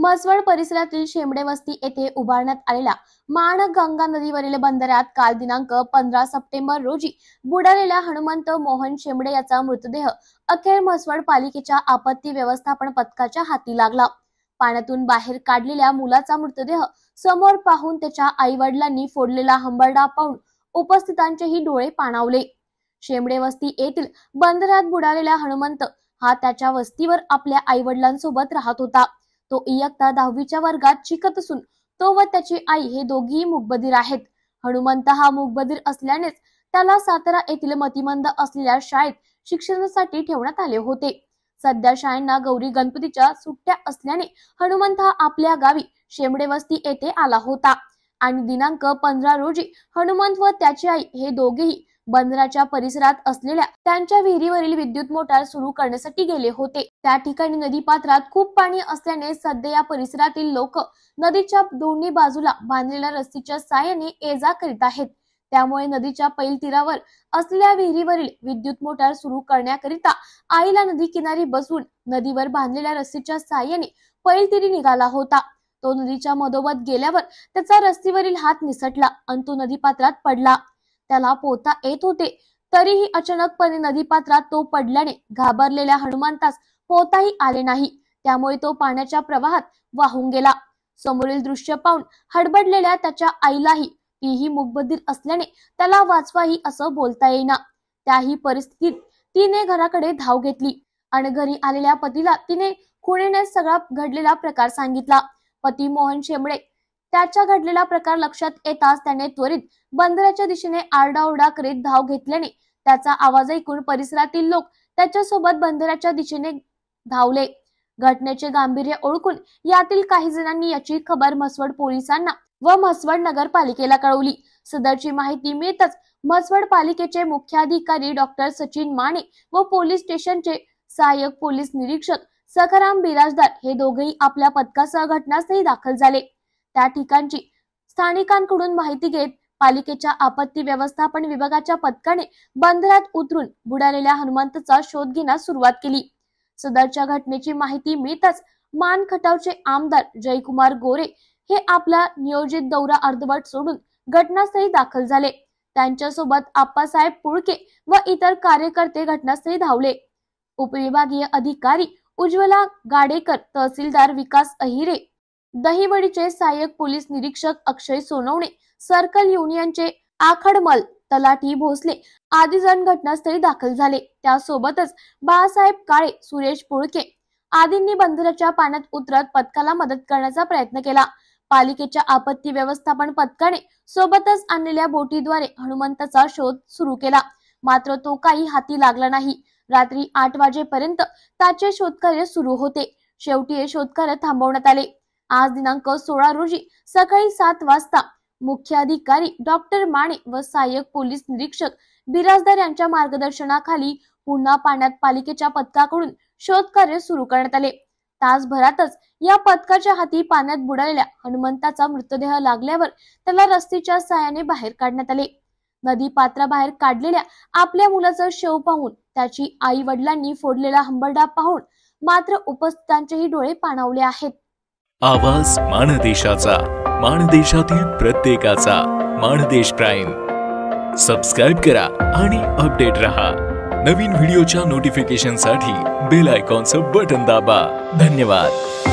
म्हसवड परिसरातील शेमडे वस्ती येथे उभारण्यात आलेला गंगा नदीवरील बंदरात काल दिनांक पंधरा सप्टेंबर रोजी बुडालेला हनुमंत मोहन शेमडे याचा मृतदेह अखेर म्हसवड पालिकेच्या आपत्ती व्यवस्थापन पथकाच्या हाती लागला पाण्यातून बाहेर काढलेल्या मुलाचा मृतदेह समोर पाहून त्याच्या आई वडिलांनी फोडलेला हंबरडा पाहून उपस्थितांचेही डोळे पाणावले शेमडे वस्ती येथील बंदरात बुडालेला हनुमंत हा त्याच्या वस्तीवर आपल्या आई वडिलांसोबत राहत होता तो इयत्ता दहावीच्या वर्गात शिकत असून तो व त्याची आई हे दोघेही मुकबधीर आहेत हनुमंत हा मुकबधीर असल्यानेच त्याला सातारा येथील मतिमंद असलेल्या शाळेत शिक्षणासाठी ठेवण्यात आले होते सध्या शाळेना गौरी गणपतीच्या सुट्ट्या असल्याने हनुमंत हा आपल्या गावी शेमडे वस्ती येथे आला होता आणि दिनांक पंधरा रोजी हनुमंत व त्याची आई हे दोघेही बंदराच्या परिसरात असलेल्या त्यांच्या विहिरीवरील विद्युत मोटार सुरू करण्यासाठी गेले होते त्या ठिकाणी नदी पात्रात खूप पाणी असल्याने सध्या या परिसरातील लोक नदीच्या दोन्ही बाजूला बांधलेल्या रस्तीच्या साहाय्याने ये जा करीत आहेत त्यामुळे नदीच्या पैल तीरावर असलेल्या विहिरीवरील विद्युत मोटार सुरू करण्याकरिता आईला नदी किनारी बसून नदीवर बांधलेल्या रस्तीच्या साहाय्याने पैल तिरी निघाला होता तो नदीच्या मधोमध गेल्यावर त्याचा रस्तीवरील हात निसटला आणि तो नदीपात्रात पडला त्याला पोहता येत होते तरीही अचानकपणे नदीपात्रात तो पडल्याने घाबरलेल्या हनुमंतास पोहताही आले नाही त्यामुळे तो पाण्याच्या प्रवाहात वाहून गेला समोरील दृश्य पाहून हडबडलेल्या त्याच्या आईलाही तीही मुखबधीर असल्याने त्याला वाचवाही असं बोलता येईना त्याही परिस्थितीत तिने घराकडे धाव घेतली आणि घरी आलेल्या पतीला तिने खुणीने सगळा घडलेला प्रकार सांगितला पती मोहन शेमळे त्याच्या घडलेला प्रकार लक्षात येताच त्याने त्वरित बंदराच्या दिशेने आरडाओरडा करीत धाव घेतल्याने त्याचा आवाज ऐकून परिसरातील लोक त्याच्यासोबत बंदराच्या दिशेने धावले घटनेचे गांभीर्य ओळखून यातील काही जणांनी याची खबर म्हसवड पोलिसांना व म्हसवड नगरपालिकेला कळवली सदरची माहिती मिळताच म्हसवड पालिकेचे मुख्याधिकारी डॉक्टर सचिन माने व पोलीस स्टेशनचे सहाय्यक पोलीस निरीक्षक सखाराम बिराजदार हे दोघेही आपल्या पथकासह घटनास्थळी दाखल झाले त्या ठिकाणची स्थानिकांकडून माहिती घेत पालिकेच्या आपत्ती व्यवस्थापन विभागाच्या पथकाने बंदरात उतरून बुडालेल्या हनुमंतचा शोध घेण्यास सुरुवात केली सदरच्या घटनेची माहिती मिळताच मान खटावचे आमदार जयकुमार गोरे हे आपला नियोजित दौरा अर्धवट सोडून घटनास्थळी दाखल झाले त्यांच्यासोबत आप्पासाहेब पुळके व इतर कार्यकर्ते घटनास्थळी धावले उपविभागीय अधिकारी उज्ज्वला गाडेकर तहसीलदार विकास अहिरे दहिवडीचे सहाय्यक पोलीस निरीक्षक अक्षय सोनवणे सर्कल युनियनचे आखडमल तलाठी भोसले आदी जण घटनास्थळी दाखल झाले त्यासोबतच बाळासाहेब काळे सुरेश पोळके आदींनी बंदराच्या पाण्यात उतरत पथकाला मदत करण्याचा प्रयत्न केला पालिकेच्या आपत्ती व्यवस्थापन पथकाने सोबतच आणलेल्या बोटीद्वारे हनुमंताचा शोध सुरू केला मात्र तो काही हाती लागला नाही रात्री आठ वाजेपर्यंत त्याचे शोधकार्य सुरू होते शेवटी हे शोधकार्य थांबवण्यात आले आज दिनांक सोळा रोजी सकाळी सात वाजता मुख्याधिकारी डॉक्टर माने व सहाय्यक पोलीस निरीक्षक बिराजदार यांच्या मार्गदर्शनाखाली पुन्हा पाण्यात पालिकेच्या पथकाकडून शोधकार्य सुरू करण्यात आले तासभरातच या पथकाच्या हाती पाण्यात बुडालेल्या हनुमंताचा मृतदेह लागल्यावर त्याला रस्तीच्या सहाय्याने बाहेर काढण्यात आले नदी पात्राबाहेर काढलेल्या आपल्या मुलाचं शव पाहून त्याची आई वडिलांनी फोडलेला हंबरडा पाहून मात्र उपस्थितांचेही डोळे पाणावले आहेत आवाज मानदेशाचा, माणदेशातील प्रत्येकाचा माणदेश प्राईम सबस्क्राईब करा आणि अपडेट रहा नवीन व्हिडिओच्या नोटिफिकेशनसाठी बेल आयकॉनचं बटन दाबा धन्यवाद